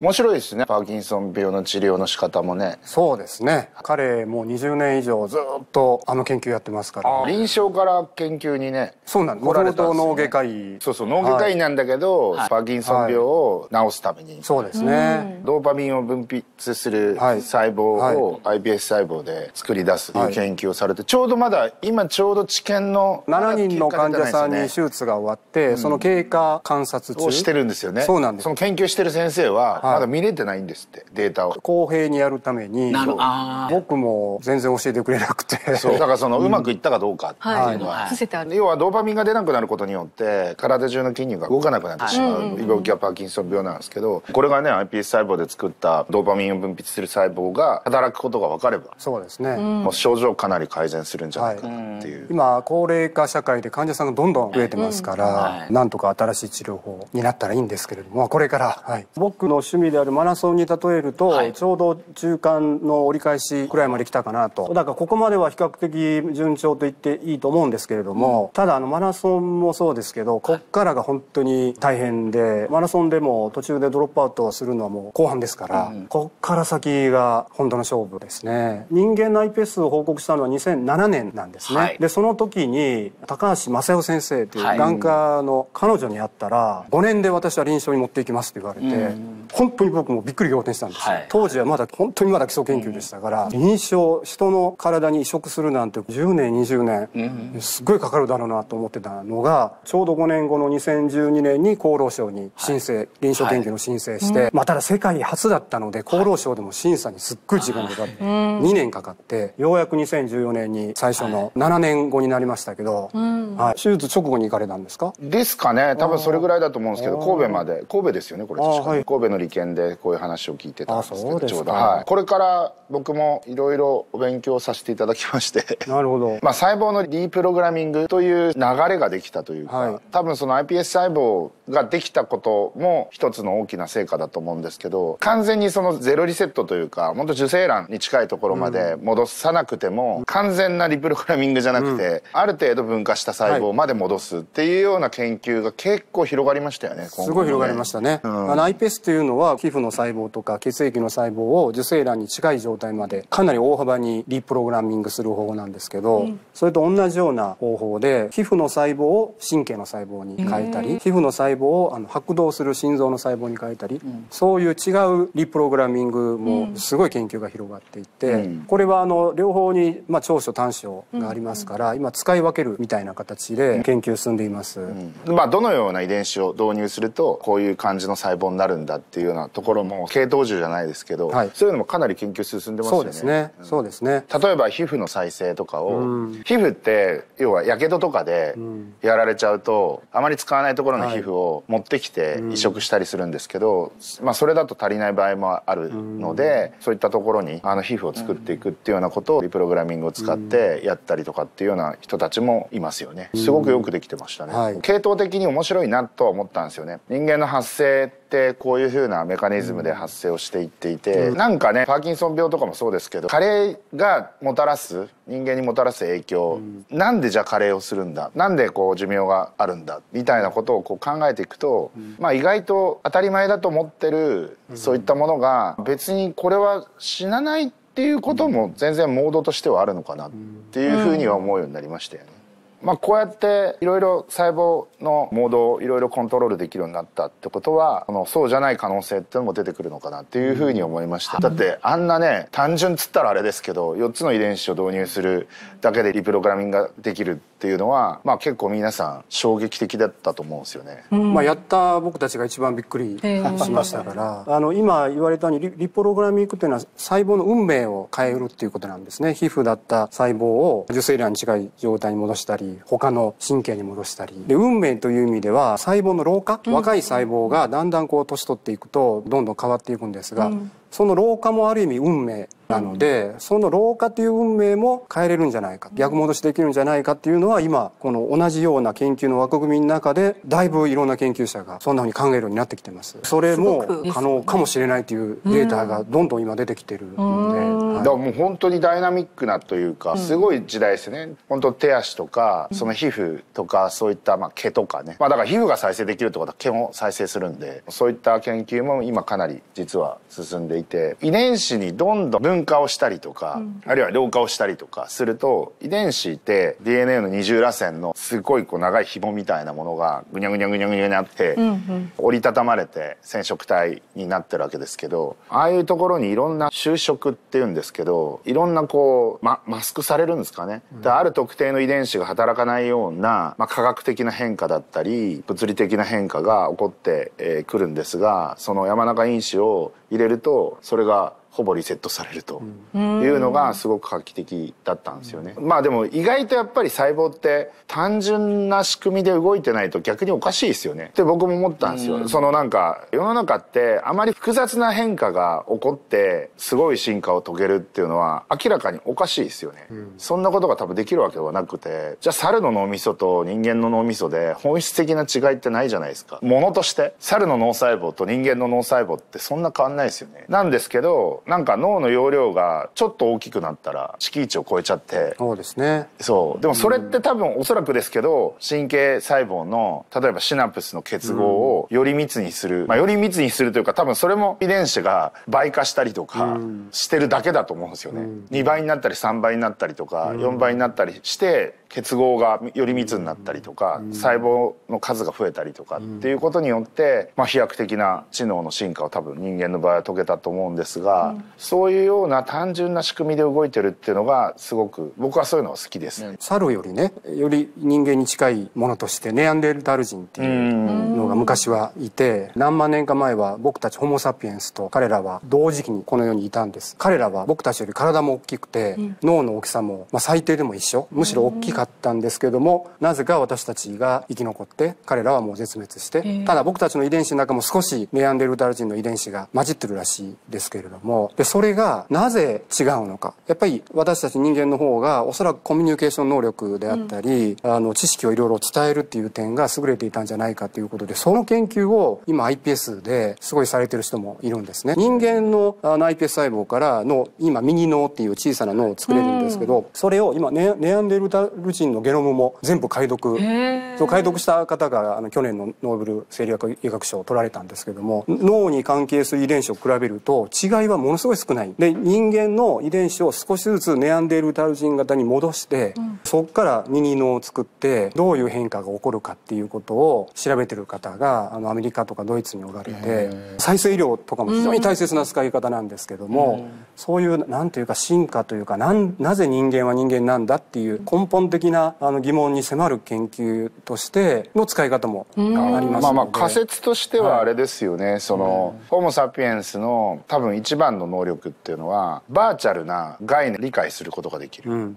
面白いですねパーキンソン病の治療の仕方もねそうですね彼もう20年以上ずっとあの研究やってますから臨床から研究にねそうなんですもともと脳外科医そうそう脳外科医なんだけど、はい、パーキンソン病を治すために、はい、そうですねドーパミンを分泌する細胞を iPS 細胞で作り出すという研究をされて、はい、ちょうどまだ今ちょうど治験の、ね、7人の患者さんに手術が終わって、うん、その経過観察中をしてるんですよねそうなんですその研究してる先生は、まだ見れてないんですってデータを公平にやるために僕も全然教えてくれなくてそうだからそのうまくいったかどうかっていうのは、要はドーパミンが出なくなることによって体中の筋肉が動かなくなってしまう病気はパーキンソン病なんですけどこれがね iPS 細胞で作ったドーパミンを分泌する細胞が働くことが分かればそうですねもう症状かなり改善するんじゃないかなっていう、今高齢化社会で患者さんがどんどん増えてますから、なんとか新しい治療法になったらいいんですけれどもこれから、は僕の趣味であるマラソンに例えると、はい、ちょうど中間の折り返しくらいまで来たかなとだからここまでは比較的順調と言っていいと思うんですけれども、うん、ただあのマラソンもそうですけどこっからが本当に大変でマラソンでも途中でドロップアウトするのはもう後半ですから、うん、こっから先が本当の勝負ですね人間の IP s を報告したのは2007年なんですね、はい、でその時に高橋正代先生という眼科の彼女に会ったら、はい、5年で私は臨床に持っていきますって言われて、うん、本当に僕もびっくり仰天したんです、はい、当時はまだ本当にまだ基礎研究でしたから、うん、認証人の体に移植するなんて10年20年、うん、すっごいかかるだろうなと思ってたのがちょうど5年後の2012年に厚労省に申請、はい、臨床研究の申請して、はい、まあ、ただ世界初だったので厚労省でも審査にすっごい時間がかかって、2年かかってようやく2014年に最初の7年後になりましたけど、はい、手術直後に行かれたんですかですかね多分それぐらいだと思うんですけど神戸まで神戸ですよねこれ確かに、神戸の理系見でこういう話を聞いてたんですけどちょうど、はい、これから僕もいろいろお勉強させていただきましてなるほど、まあ、細胞のディープログラミングという流れができたというか、はい、多分その iPS 細胞ができたことも一つの大きな成果だと思うんですけど完全にそのゼロリセットというか本当受精卵に近いところまで戻さなくても、うん、完全なリプログラミングじゃなくて、うん、ある程度分化した細胞まで戻すっていうような研究が結構広がりましたよね。すごい広がりましたね、うん、あの iPS というのはは皮膚の細胞とか血液の細胞を受精卵に近い状態までかなり大幅にリプログラミングする方法なんですけど、うん、それと同じような方法で皮膚の細胞を神経の細胞に変えたり皮膚の細胞をあの拍動する心臓の細胞に変えたり、うん、そういう違うリプログラミングもすごい研究が広がっていて、これはあの両方に、まあ、長所短所がありますから、今使い分けるみたいな形で研究進んでいます。まあ、どのような遺伝子を導入するとこういう感じの細胞になるんだっていうようなところも系統樹じゃないですけど、はい、そういうのもかなり研究進んでますよね。そうですね。そうですね。例えば皮膚の再生とかを、うん、皮膚って要はやけどとかでやられちゃうと、あまり使わないところの皮膚を持ってきて移植したりするんですけど、まあそれだと足りない場合もあるので、そういったところにあの皮膚を作っていくっていうようなことをリプログラミングを使ってやったりとかっていうような人たちもいますよね。すごくよくできてましたね。はい、系統的に面白いなとは思ったんですよね。人間の発生ってこういうふうなメカニズムで発生をしていっていて、うん、なんかねパーキンソン病とかもそうですけど加齢がもたらす人間にもたらす影響、うん、なんでじゃあ加齢をするんだなんでこう寿命があるんだみたいなことをこう考えていくと、うん、まあ意外と当たり前だと思ってるそういったものが別にこれは死なないっていうことも全然モードとしてはあるのかなっていうふうには思うようになりましたよね。まあ、こうやっていろいろ細胞のモードをいろいろコントロールできるようになったってことはあのそうじゃない可能性っていうのも出てくるのかなっていうふうに思いました、だってあんなね単純つったらあれですけど4つの遺伝子を導入するだけでリプログラミングができるっていうのは、まあ、結構皆さん衝撃的だったと思うんですよね、うん、まあ、やった僕たちが一番びっくりしましたから、あの今言われたようにリリポログラミックというのは細胞の運命を変えるっていうことなんですね皮膚だった細胞を受精卵に近い状態に戻したり他の神経に戻したりで運命という意味では細胞の老化、うん、若い細胞がだんだんこう年取っていくとどんどん変わっていくんですが、うその老化もある意味運命なので、その老化という運命も変えれるんじゃないか逆戻しできるんじゃないかっていうのは今この同じような研究の枠組みの中でだいぶいろんな研究者がそんなふうに考えるようになってきてますそれも可能かもしれないというデータがどんどん今出てきてるので、うんはい、だからもう本当にダイナミックなというかすごい時代ですね、本当手足とかその皮膚とかそういったまあ毛とかね、まあ、だから皮膚が再生できるってことは毛も再生するんでそういった研究も今かなり実は進んでいて遺伝子にどんどん分化をしたりとか、うん、あるいは老化をしたりとかすると遺伝子って DNA の二重らせんのすごいこう長い紐みたいなものがぐにゃぐにゃぐにゃぐにゃになって、折りたたまれて染色体になってるわけですけどああいうところにいろんな就職っていうんですけどいろんなこう、ま、マスクされるんですかね。うん、ある特定の遺伝子が働かないような、まあ、科学的な変化だったり物理的な変化が起こってく、えるんですがその山中因子を入れるとそれがほぼリセットされるというのがすごく画期的だったんですよね。まあでも意外とやっぱり細胞って単純な仕組みで動いてないと逆におかしいですよねって僕も思ったんですよ。そのなんか世の中ってあまり複雑な変化が起こってすごい進化を遂げるっていうのは明らかにおかしいですよね。そんなことが多分できるわけではなくてじゃあ猿の脳みそと人間の脳みそで本質的な違いってないじゃないですか。ものとして猿の脳細胞と人間の脳細胞ってそんな変わんないですよね。なんですけどなんか脳の容量がちょっと大きくなったら敷地を超えちゃってそうですねそうでもそれって多分おそらくですけど神経細胞の例えばシナプスの結合をより密にする、まあ、より密にするというか多分それも遺伝子が倍化したりとかしてるだけだと思うんですよね2倍になったり3倍になったりとか4倍になったりして結合がより密になったりとか、細胞の数が増えたりとかっていうことによって、まあ、飛躍的な知能の進化を多分人間の場合は遂げたと思うんですが、そういうような単純な仕組みで動いてるっていうのがすごく僕はそういうのが好きですね。猿よりねより人間に近いものとしてネアンデルタル人っていうのが昔はいて何万年か前は僕たちホモ・サピエンスと彼らは同時期にこの世にいたんです彼らは僕たちより体も大きくて、脳の大きさも、まあ、最低でも一緒むしろ大きかったんですけども、なぜか私たちが生き残って彼らはもう絶滅して、ただ僕たちの遺伝子の中も少しネアンデルタル人の遺伝子が混じってるらしいですけれどもでそれがなぜ違うのかやっぱり私たち人間の方がおそらくコミュニケーション能力であったり、うん、あの知識をいろいろ伝えるっていう点が優れていたんじゃないかということでその研究を今 iPS ですごいされてる人もいるんですね人間のあの iPS 細胞からの今ミニ脳っていう小さな脳を作れるんですけど、うん、それを今ネアンデルタルのゲノムも全部解読そ解読した方があの去年のノーベル生理学医学賞を取られたんですけども脳に関係する遺伝子を比べると違いはものすごい少ないで人間の遺伝子を少しずつネアンデルタル人型に戻して、うん、そこからミニ脳を作ってどういう変化が起こるかっていうことを調べてる方があのアメリカとかドイツにおられて再生医療とかも非常に大切な使い方なんですけども、うん、そういうなんていうか進化というかなぜ人間は人間なんだっていう根本的的なあの疑問に迫る研究としての使い方もありますまあまあ仮説としてはあれですよね、はい、そのホモ・サピエンスの多分一番の能力っていうのはバーチャルな概念理解することができる、うん、